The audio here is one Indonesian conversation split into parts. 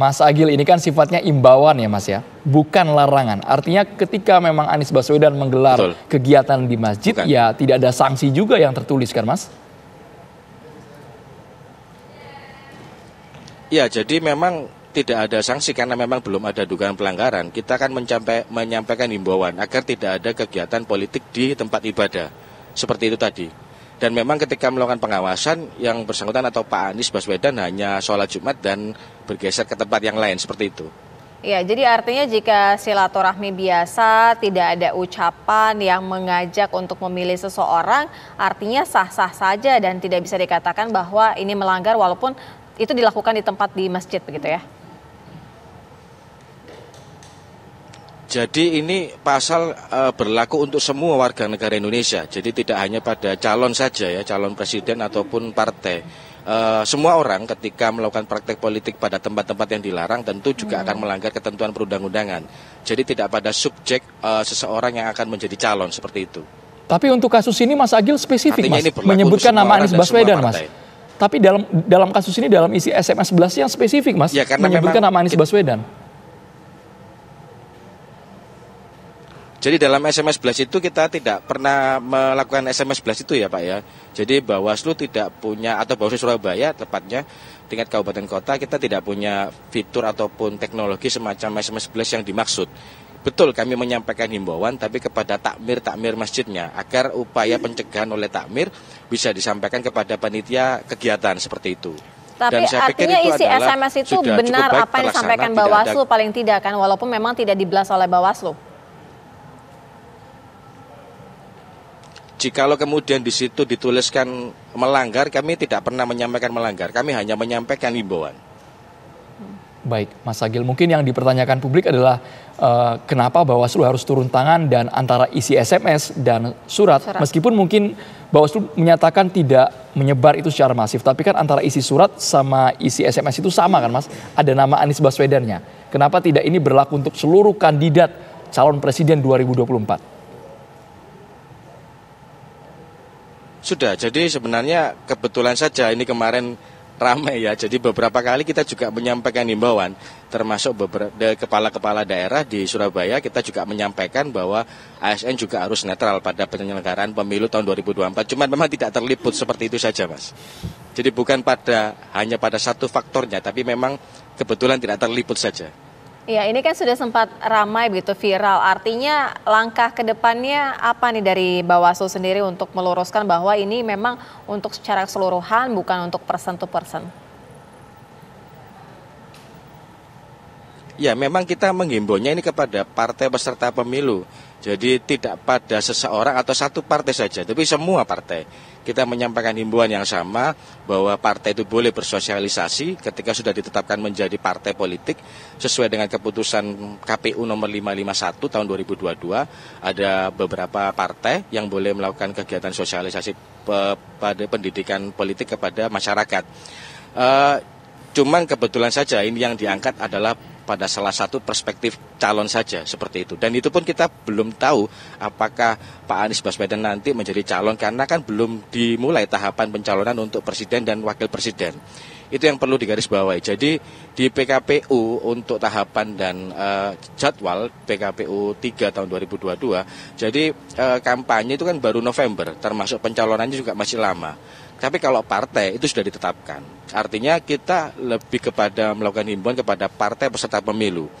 Mas Agil ini kan sifatnya imbauan ya Mas ya, bukan larangan. Artinya ketika memang Anies Baswedan menggelar Betul. kegiatan di masjid bukan. ya tidak ada sanksi juga yang tertulis kan Mas? Ya, jadi memang tidak ada sanksi karena memang belum ada dugaan pelanggaran. Kita akan mencapai, menyampaikan imbauan agar tidak ada kegiatan politik di tempat ibadah. Seperti itu tadi. Dan memang ketika melakukan pengawasan yang bersangkutan atau Pak Anies Baswedan hanya sholat Jumat dan bergeser ke tempat yang lain seperti itu. Ya, jadi artinya jika silaturahmi biasa tidak ada ucapan yang mengajak untuk memilih seseorang, artinya sah-sah saja dan tidak bisa dikatakan bahwa ini melanggar walaupun itu dilakukan di tempat di masjid begitu ya. Jadi ini pasal uh, berlaku untuk semua warga negara Indonesia. Jadi tidak hanya pada calon saja ya, calon presiden ataupun partai. Uh, semua orang ketika melakukan praktek politik pada tempat-tempat yang dilarang tentu juga hmm. akan melanggar ketentuan perundang-undangan. Jadi tidak pada subjek uh, seseorang yang akan menjadi calon seperti itu. Tapi untuk kasus ini Mas Agil spesifik Artinya Mas menyebutkan nama Anies Baswedan Mas. Tapi dalam dalam kasus ini dalam isi SMS 11 yang spesifik Mas ya, menyebutkan nama Anies Baswedan Jadi dalam SMS blast itu kita tidak pernah melakukan SMS blast itu ya Pak ya. Jadi Bawaslu tidak punya atau Bawaslu Surabaya tepatnya tingkat kabupaten kota kita tidak punya fitur ataupun teknologi semacam SMS blast yang dimaksud. Betul kami menyampaikan himbauan tapi kepada takmir-takmir masjidnya agar upaya pencegahan oleh takmir bisa disampaikan kepada panitia kegiatan seperti itu. Tapi Dan saya artinya itu isi SMS itu benar apa yang disampaikan Bawaslu paling tidak kan walaupun memang tidak dibelas oleh Bawaslu. jikalau kemudian di situ dituliskan melanggar, kami tidak pernah menyampaikan melanggar. Kami hanya menyampaikan himbauan. Baik, Mas Agil, mungkin yang dipertanyakan publik adalah uh, kenapa Bawaslu harus turun tangan dan antara isi SMS dan surat, surat. meskipun mungkin Bawaslu menyatakan tidak menyebar itu secara masif, tapi kan antara isi surat sama isi SMS itu sama kan, Mas? Ada nama Anies Baswedannya. Kenapa tidak ini berlaku untuk seluruh kandidat calon presiden 2024? Sudah, jadi sebenarnya kebetulan saja ini kemarin ramai ya. Jadi beberapa kali kita juga menyampaikan himbauan, termasuk kepala-kepala daerah di Surabaya kita juga menyampaikan bahwa ASN juga harus netral pada penyelenggaraan pemilu tahun 2024. cuma memang tidak terliput seperti itu saja, Mas. Jadi bukan pada hanya pada satu faktornya, tapi memang kebetulan tidak terliput saja. Ya, ini kan sudah sempat ramai begitu viral. Artinya langkah ke depannya apa nih dari Bawaslu sendiri untuk meluruskan bahwa ini memang untuk secara keseluruhan bukan untuk persen to persen. Ya, memang kita menghimbaunya ini kepada partai peserta pemilu. Jadi tidak pada seseorang atau satu partai saja, tapi semua partai. Kita menyampaikan himbauan yang sama bahwa partai itu boleh bersosialisasi ketika sudah ditetapkan menjadi partai politik sesuai dengan keputusan KPU nomor 551 tahun 2022 ada beberapa partai yang boleh melakukan kegiatan sosialisasi pada pendidikan politik kepada masyarakat. Uh, cuman kebetulan saja ini yang diangkat adalah pada salah satu perspektif calon saja seperti itu. Dan itu pun kita belum tahu apakah Pak Anies Baswedan nanti menjadi calon karena kan belum dimulai tahapan pencalonan untuk presiden dan wakil presiden. Itu yang perlu digarisbawahi. Jadi di PKPU untuk tahapan dan uh, jadwal PKPU 3 tahun 2022. Jadi uh, kampanye itu kan baru November, termasuk pencalonannya juga masih lama. Tapi kalau partai itu sudah ditetapkan. Artinya kita lebih kepada melakukan himbauan kepada partai peserta pemilu.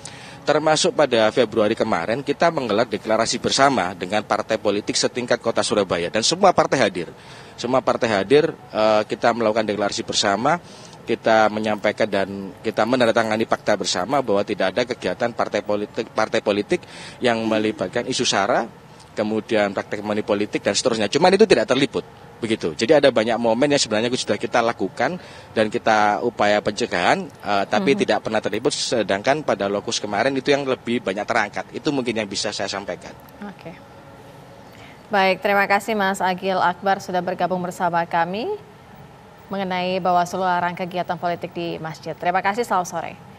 Termasuk pada Februari kemarin kita menggelar deklarasi bersama dengan partai politik setingkat kota Surabaya dan semua partai hadir. Semua partai hadir eh, kita melakukan deklarasi bersama kita menyampaikan dan kita menandatangani fakta bersama bahwa tidak ada kegiatan partai politik partai politik yang melibatkan isu sara kemudian praktek politik dan seterusnya. Cuman itu tidak terliput begitu. Jadi ada banyak momen yang sebenarnya sudah kita lakukan dan kita upaya pencegahan, uh, tapi hmm. tidak pernah terlibat. Sedangkan pada lokus kemarin itu yang lebih banyak terangkat. Itu mungkin yang bisa saya sampaikan. Oke. Baik, terima kasih Mas Agil Akbar sudah bergabung bersama kami mengenai bahwa seluruh kegiatan politik di masjid. Terima kasih, selamat sore.